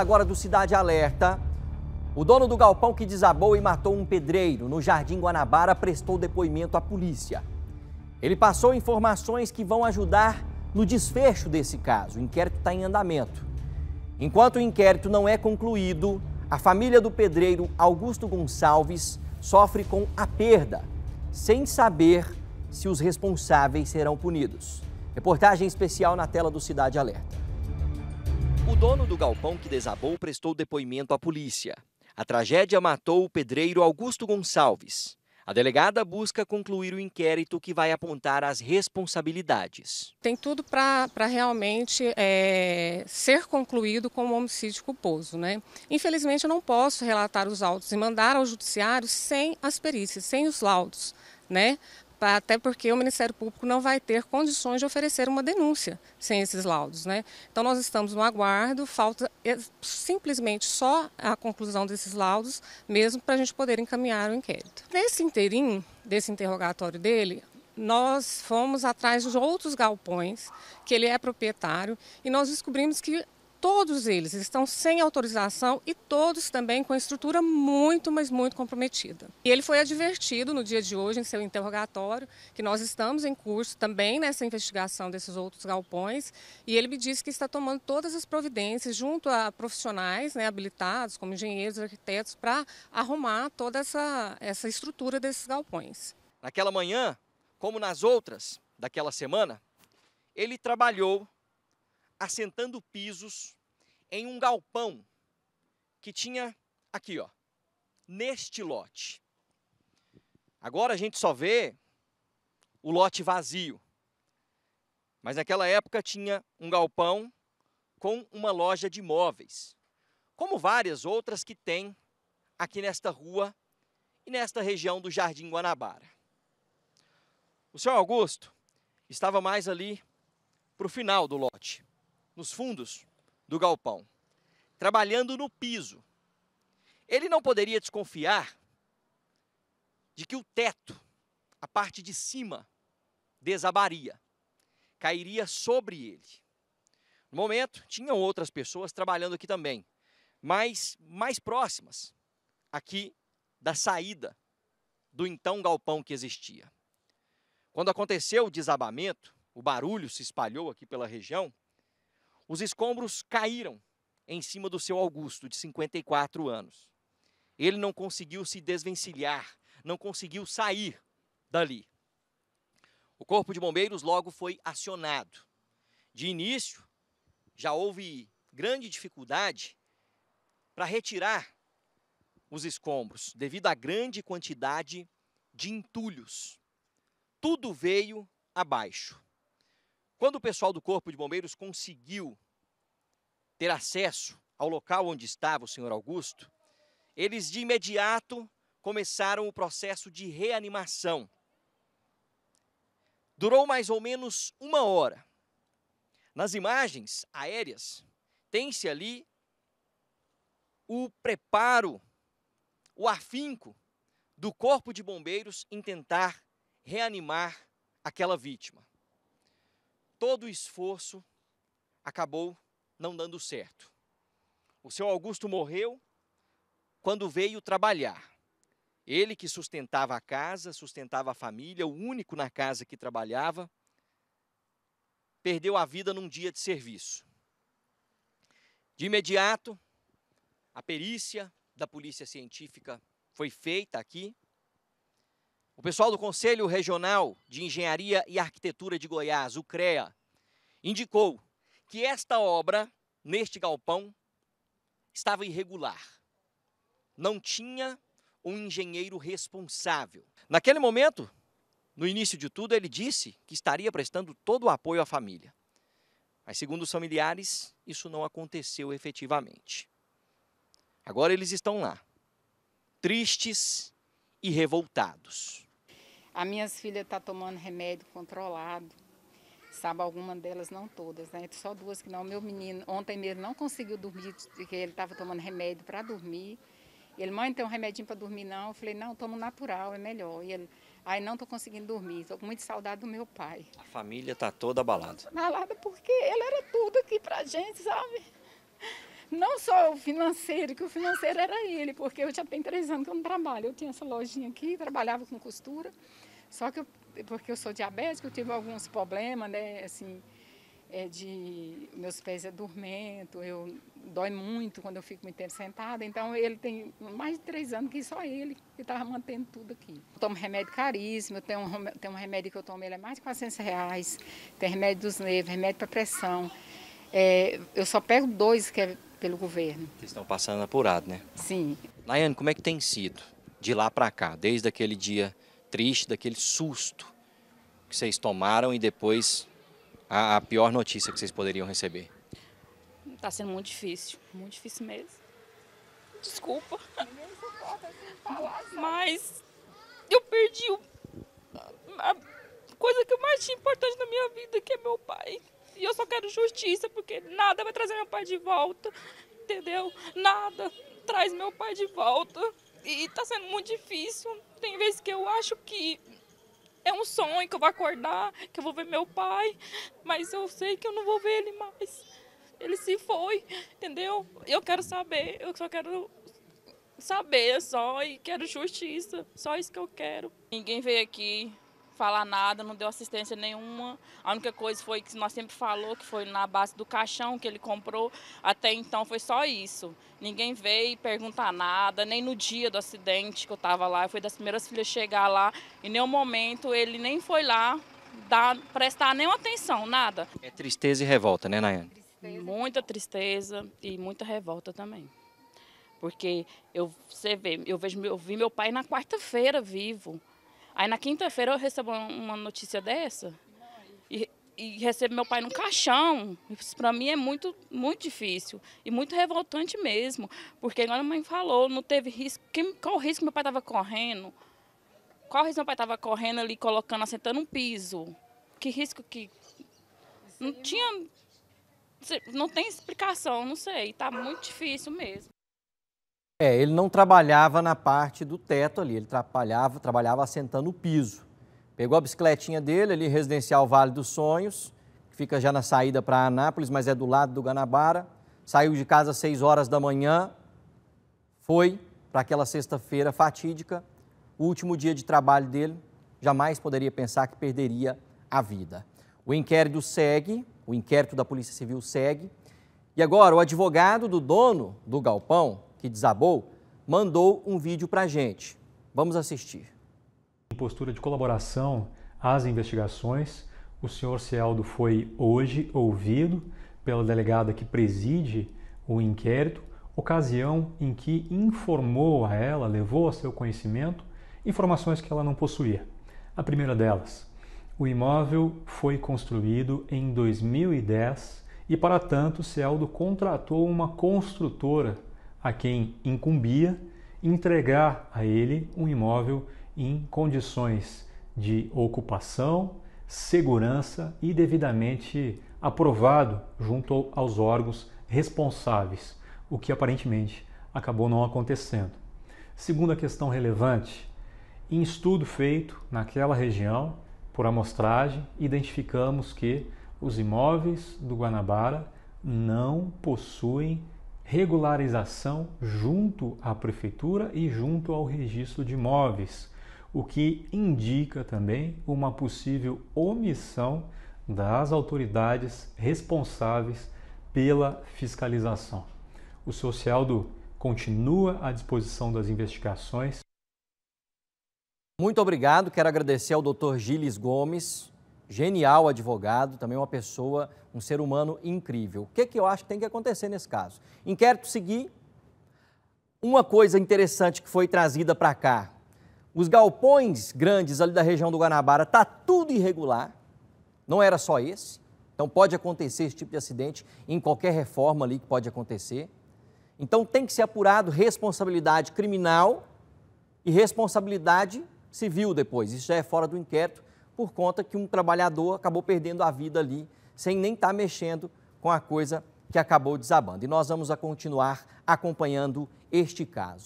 Agora do Cidade Alerta. O dono do galpão que desabou e matou um pedreiro no Jardim Guanabara prestou depoimento à polícia. Ele passou informações que vão ajudar no desfecho desse caso. O inquérito está em andamento. Enquanto o inquérito não é concluído, a família do pedreiro Augusto Gonçalves sofre com a perda, sem saber se os responsáveis serão punidos. Reportagem especial na tela do Cidade Alerta. O dono do galpão que desabou prestou depoimento à polícia. A tragédia matou o pedreiro Augusto Gonçalves. A delegada busca concluir o inquérito que vai apontar as responsabilidades. Tem tudo para realmente é, ser concluído como homicídio culposo. Né? Infelizmente, eu não posso relatar os autos e mandar ao judiciário sem as perícias, sem os laudos, né? Tá? até porque o Ministério Público não vai ter condições de oferecer uma denúncia sem esses laudos. Né? Então, nós estamos no aguardo, falta simplesmente só a conclusão desses laudos, mesmo para a gente poder encaminhar o inquérito. Nesse inteirinho, desse interrogatório dele, nós fomos atrás de outros galpões que ele é proprietário e nós descobrimos que Todos eles estão sem autorização e todos também com estrutura muito, mas muito comprometida. E ele foi advertido no dia de hoje, em seu interrogatório, que nós estamos em curso também nessa investigação desses outros galpões. E ele me disse que está tomando todas as providências junto a profissionais né, habilitados, como engenheiros, arquitetos, para arrumar toda essa, essa estrutura desses galpões. Naquela manhã, como nas outras daquela semana, ele trabalhou assentando pisos em um galpão que tinha aqui, ó, neste lote. Agora a gente só vê o lote vazio. Mas naquela época tinha um galpão com uma loja de móveis, como várias outras que tem aqui nesta rua e nesta região do Jardim Guanabara. O senhor Augusto estava mais ali para o final do lote, nos fundos do galpão, trabalhando no piso. Ele não poderia desconfiar de que o teto, a parte de cima, desabaria, cairia sobre ele. No momento, tinham outras pessoas trabalhando aqui também, mas mais próximas aqui da saída do então galpão que existia. Quando aconteceu o desabamento, o barulho se espalhou aqui pela região, os escombros caíram em cima do seu Augusto, de 54 anos. Ele não conseguiu se desvencilhar, não conseguiu sair dali. O Corpo de Bombeiros logo foi acionado. De início, já houve grande dificuldade para retirar os escombros, devido à grande quantidade de entulhos. Tudo veio abaixo. Quando o pessoal do Corpo de Bombeiros conseguiu ter acesso ao local onde estava o senhor Augusto, eles de imediato começaram o processo de reanimação. Durou mais ou menos uma hora. Nas imagens aéreas, tem-se ali o preparo, o afinco do Corpo de Bombeiros em tentar reanimar aquela vítima. Todo o esforço acabou não dando certo. O seu Augusto morreu quando veio trabalhar. Ele que sustentava a casa, sustentava a família, o único na casa que trabalhava, perdeu a vida num dia de serviço. De imediato, a perícia da polícia científica foi feita aqui. O pessoal do Conselho Regional de Engenharia e Arquitetura de Goiás, o CREA, indicou que esta obra, neste galpão, estava irregular. Não tinha um engenheiro responsável. Naquele momento, no início de tudo, ele disse que estaria prestando todo o apoio à família. Mas, segundo os familiares, isso não aconteceu efetivamente. Agora eles estão lá, tristes e revoltados. A minhas filhas estão tá tomando remédio controlado, sabe alguma delas, não todas, né? Só duas que não. Meu menino, ontem mesmo, não conseguiu dormir, porque ele estava tomando remédio para dormir. Ele, mãe, tem um remedinho para dormir, não? Eu falei, não, tomo natural, é melhor. E ele, aí não estou conseguindo dormir, estou com muita saudade do meu pai. A família está toda abalada. Abalada porque ele era tudo aqui para gente, sabe? Não só o financeiro, que o financeiro era ele, porque eu já tenho três anos que eu não trabalho. Eu tinha essa lojinha aqui, trabalhava com costura, só que eu porque eu sou diabética, eu tive alguns problemas, né? Assim, é de meus pés é dormento, eu dói muito quando eu fico muito tempo sentada. Então ele tem mais de três anos que só ele que estava mantendo tudo aqui. Eu tomo remédio caríssimo, eu tenho um, tem um remédio que eu tomo, ele é mais de 400 reais. Tem remédio dos nervos, remédio para pressão. É, eu só pego dois que é pelo governo. Vocês estão passando apurado, né? Sim. Laiane, como é que tem sido de lá para cá, desde aquele dia triste, daquele susto que vocês tomaram e depois a, a pior notícia que vocês poderiam receber? Está sendo muito difícil, muito difícil mesmo. Desculpa. Mas eu perdi a coisa que mais tinha importante na minha vida, que é meu pai. E eu só quero justiça, porque nada vai trazer meu pai de volta, entendeu? Nada traz meu pai de volta. E está sendo muito difícil. Tem vezes que eu acho que é um sonho que eu vou acordar, que eu vou ver meu pai, mas eu sei que eu não vou ver ele mais. Ele se foi, entendeu? Eu quero saber, eu só quero saber só e quero justiça, só isso que eu quero. Ninguém veio aqui falar nada, não deu assistência nenhuma. A única coisa foi que nós sempre falou, que foi na base do caixão que ele comprou. Até então foi só isso. Ninguém veio perguntar nada, nem no dia do acidente que eu estava lá. Eu fui das primeiras filhas chegar lá. Em nenhum momento ele nem foi lá dar, prestar nenhuma atenção, nada. É tristeza e revolta, né, Nayane? Tristeza. Muita tristeza e muita revolta também. Porque eu, você vê, eu, vejo, eu vi meu pai na quarta-feira vivo. Aí na quinta-feira eu recebo uma notícia dessa e, e recebo meu pai num caixão. Isso para mim é muito, muito difícil e muito revoltante mesmo, porque agora a mãe falou, não teve risco. Quem, qual o risco meu pai estava correndo? Qual o risco meu pai estava correndo ali, colocando, assentando um piso? Que risco que. Não tinha. Não tem explicação, não sei. Está muito difícil mesmo. É, ele não trabalhava na parte do teto ali, ele trabalhava, trabalhava assentando o piso. Pegou a bicicletinha dele ali, residencial Vale dos Sonhos, que fica já na saída para Anápolis, mas é do lado do Guanabara. Saiu de casa às 6 horas da manhã, foi para aquela sexta-feira fatídica, o último dia de trabalho dele, jamais poderia pensar que perderia a vida. O inquérito segue, o inquérito da Polícia Civil segue, e agora o advogado do dono do galpão, que desabou, mandou um vídeo para a gente. Vamos assistir. Em postura de colaboração às investigações, o senhor Cialdo foi hoje ouvido pela delegada que preside o inquérito, ocasião em que informou a ela, levou a seu conhecimento, informações que ela não possuía. A primeira delas, o imóvel foi construído em 2010 e, para tanto, Cialdo contratou uma construtora a quem incumbia entregar a ele um imóvel em condições de ocupação, segurança e devidamente aprovado junto aos órgãos responsáveis, o que aparentemente acabou não acontecendo. Segunda questão relevante: em estudo feito naquela região por amostragem, identificamos que os imóveis do Guanabara não possuem regularização junto à prefeitura e junto ao registro de imóveis, o que indica também uma possível omissão das autoridades responsáveis pela fiscalização. O Socialdo continua à disposição das investigações. Muito obrigado. Quero agradecer ao Dr. Gilles Gomes, genial advogado, também uma pessoa um ser humano incrível. O que, que eu acho que tem que acontecer nesse caso? Inquérito seguir. Uma coisa interessante que foi trazida para cá. Os galpões grandes ali da região do Guanabara tá tudo irregular. Não era só esse. Então pode acontecer esse tipo de acidente em qualquer reforma ali que pode acontecer. Então tem que ser apurado responsabilidade criminal e responsabilidade civil depois. Isso já é fora do inquérito por conta que um trabalhador acabou perdendo a vida ali sem nem estar tá mexendo com a coisa que acabou desabando. E nós vamos a continuar acompanhando este caso.